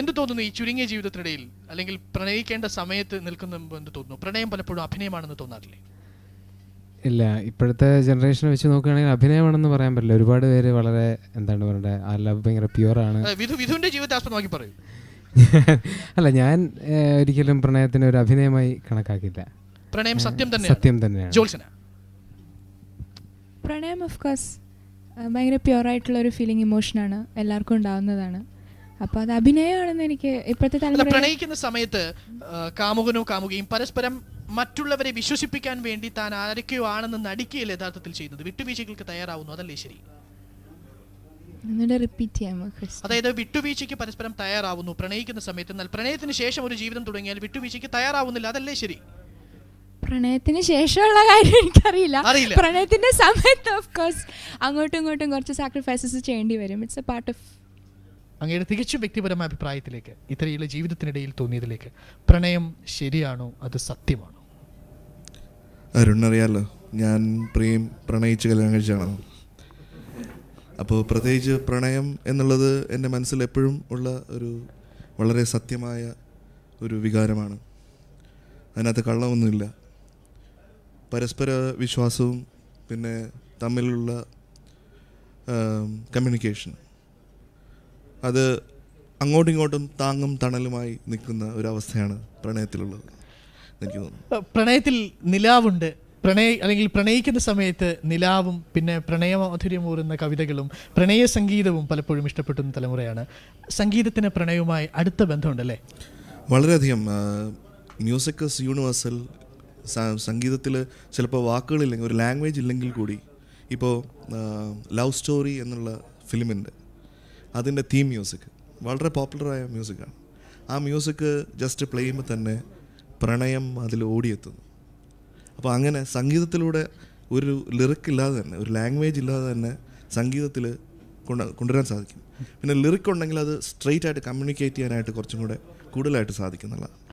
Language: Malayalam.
എന്ത് തോന്നുന്നു ഈ ചുരുങ്ങിയ ജീവിതത്തിനിടയിൽ അല്ലെങ്കിൽ പ്രണയിക്കേണ്ട സമയത്ത് നിൽക്കുന്ന എന്ത് തോന്നുന്നു പ്രണയം പലപ്പോഴും അഭിനയമാണെന്ന് തോന്നാറില്ലേ ഇല്ല ഇപ്പോഴത്തെ ജനറേഷനെ വെച്ച് നോക്കുകയാണെങ്കിൽ അഭിനയമാണെന്ന് പറയാൻ പറ്റില്ല ഒരുപാട് പേര് വളരെ എന്താണ് പറയുന്നത് ആ ലവ് ഭയങ്കര പ്യുവറാണ് വിധുവിന്റെ ജീവിതത്തെ ആസ്പദമാക്കി അല്ല ഞാൻ ഒരിക്കലും പ്രണയത്തിന് ഒരു അഭിനയമായി കണക്കാക്കില്ല പ്രണയം സത്യം തന്നെ സത്യം തന്നെയാണ് പ്രണയം ഓഫ് കോഴ്സ് ഭയങ്കര പ്യുവർ ആയിട്ടുള്ള ഒരു ഫീലിംഗ് ഇമോഷനാണ് എല്ലാവർക്കും ഉണ്ടാവുന്നതാണ് അപ്പൊ അത് അഭിനയമാണെന്ന് എനിക്ക് ഇപ്പോഴത്തെ പ്രണയിക്കുന്ന സമയത്ത് കാമുകനോ കാമുകയും പരസ്പരം മറ്റുള്ളവരെ വിശ്വസിപ്പിക്കാൻ വേണ്ടി താൻ ആരൊക്കെയോ ആണെന്ന് നടിക്കുകയല്ല യഥാർത്ഥത്തിൽ ചെയ്യുന്നത് വിട്ടുവീഴ്ചകൾക്ക് തയ്യാറാവുന്നു അതല്ലേ ശരി റിപ്പീറ്റ് ചെയ്യാമോ അതായത് വിട്ടുവീഴ്ചയ്ക്ക് പരസ്പരം തയ്യാറാവുന്നു പ്രണയിക്കുന്ന സമയത്ത് എന്നാൽ പ്രണയത്തിന് ശേഷം ഒരു ജീവിതം തുടങ്ങിയാൽ വിട്ടുവീഴ്ചയ്ക്ക് തയ്യാറാവുന്നില്ല അതല്ലേ ശരി പ്രണയത്തിന് ശേഷമുള്ള കാര്യം എനിക്കറിയില്ല പ്രണയത്തിന്റെ സമയത്ത് ഓഫ് കോഴ്സ് അങ്ങോട്ടും ഇങ്ങോട്ടും കുറച്ച് സാക്രിഫൈസസ് ചെയ്യേണ്ടി വരും ഇറ്റ്സ് എ പാർട്ട് ഓഫ് അങ്ങയുടെ തികച്ചും വ്യക്തിപരമായ അഭിപ്രായത്തിലേക്ക് ഇത്രയുള്ള ജീവിതത്തിനിടയിൽ തോന്നിയതിലേക്ക് പ്രണയം ശരിയാണോ അത് സത്യമാണോ അരുണറിയാലോ ഞാൻ പ്രിയം പ്രണയിച്ച് കല്യാണം കഴിച്ചാണ് അപ്പോൾ പ്രത്യേകിച്ച് പ്രണയം എന്നുള്ളത് എൻ്റെ മനസ്സിൽ എപ്പോഴും ഉള്ള ഒരു വളരെ സത്യമായ ഒരു വികാരമാണ് അതിനകത്ത് കള്ളമൊന്നുമില്ല പരസ്പര വിശ്വാസവും പിന്നെ തമ്മിലുള്ള കമ്മ്യൂണിക്കേഷൻ അത് അങ്ങോട്ടും ഇങ്ങോട്ടും താങ്ങും തണലുമായി നിൽക്കുന്ന ഒരവസ്ഥയാണ് പ്രണയത്തിലുള്ളത് എനിക്ക് തോന്നുന്നു പ്രണയത്തിൽ നിലാവുണ്ട് പ്രണയ അല്ലെങ്കിൽ പ്രണയിക്കുന്ന സമയത്ത് നിലാവും പിന്നെ പ്രണയമാധുര്യമൂറുന്ന കവിതകളും പ്രണയ സംഗീതവും പലപ്പോഴും ഇഷ്ടപ്പെട്ടുന്ന തലമുറയാണ് സംഗീതത്തിന് പ്രണയവുമായി അടുത്ത ബന്ധമുണ്ടല്ലേ വളരെയധികം മ്യൂസിക് യൂണിവേഴ്സൽ സംഗീതത്തിൽ ചിലപ്പോൾ വാക്കുകളില്ലെങ്കിൽ ഒരു ലാംഗ്വേജ് ഇല്ലെങ്കിൽ കൂടി ഇപ്പോൾ ലവ് സ്റ്റോറി എന്നുള്ള ഫിലിമിൻ്റെ അതിൻ്റെ തീം മ്യൂസിക് വളരെ പോപ്പുലറായ മ്യൂസിക്കാണ് ആ മ്യൂസിക് ജസ്റ്റ് പ്ലേ ചെയ്യുമ്പോൾ തന്നെ പ്രണയം അതിൽ ഓടിയെത്തുന്നു അപ്പോൾ അങ്ങനെ സംഗീതത്തിലൂടെ ഒരു ലിറിക്ക് ഇല്ലാതെ തന്നെ ഒരു ലാംഗ്വേജ് ഇല്ലാതെ തന്നെ സംഗീതത്തിൽ കൊണ്ട് കൊണ്ടുവരാൻ സാധിക്കും പിന്നെ ലിറിക്ക് ഉണ്ടെങ്കിൽ അത് സ്ട്രെയിറ്റ് ആയിട്ട് കമ്മ്യൂണിക്കേറ്റ് ചെയ്യാനായിട്ട് കുറച്ചും കൂടെ കൂടുതലായിട്ട് സാധിക്കുന്നുള്ളതാണ്